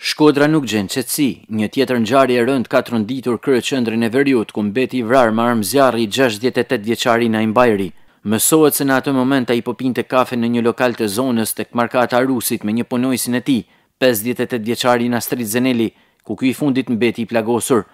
Shkodra nuk gjen qetësi. Një tjetër ngjarje e rënd ka tronditur kryeqendrën e Veriut ku mbeti i vrarë me armë zjarri 68 vjeçari Naim imbajri. Mësohet se në atë moment ai po pinte kafe në një lokal të zonës tek markata Rusit me një punojësin e tij, 58 vjeçari strit Zeneli, ku ky i fundit mbeti i plagosur.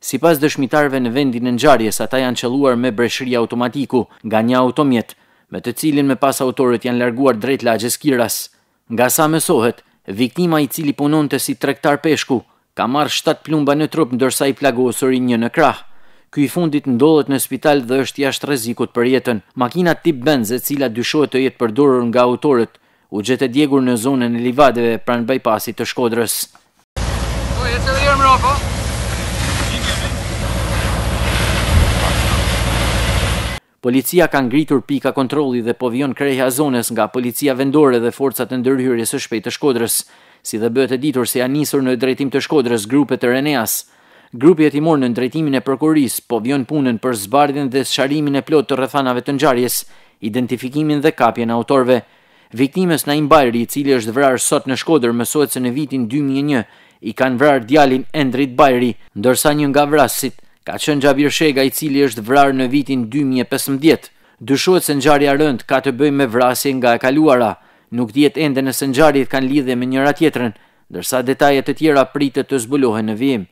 Sipas dëshmitarve në vendin e ngjarjes, ata janë qelluar me breshri automatiku nga një automjet, me të cilin me pas autorët janë larguar drejt lagjes Kiras. Nga sa mësohet, viktima i cili punon të si trektar peshku, ka marrë 7 plumba në trup ndërsa i plagosur i një në krah. Ky i fundit ndodhet në spital dhe është jashtë rrezikut për jetën. Makina tip Benz e cila dyshohet të jetë përdorur nga autorët, u gjetë djegur në zonën e Livadeve pranë bypassit të Shkodrës. Po, e Policia ka ngritur pika kontrolli dhe po vjen kreha zonës nga policia vendore dhe forcat e ndërhyrjes së shpejtë të Shkodrës, si dhe bëhet e ditur se janë nisur në drejtim të Shkodrës grupet të Reneas. Grupi hetimor në drejtimin e prokurisë po vjen punën për zbardhjen dhe sharrimin e plot të rrethanave të ngjarjes, identifikimin dhe kapjen e autorëve. Viktimës Naim Bajri, i cili është vrarë sot në Shkodër, mësohet se në vitin 2001 i kanë vrarë djalin Endrit Bajri, ndërsa një nga vrasit Ka qënë Gjabir Shega i cili është vrarë në vitin 2015. Dushohet se ngjarja rënd ka të bëjë me vrasjen nga e kaluara, nuk dihet ende nëse ngjarjet kanë lidhje me njëra tjetrën, ndërsa detajet e tjera pritet të zbulohen në vijim.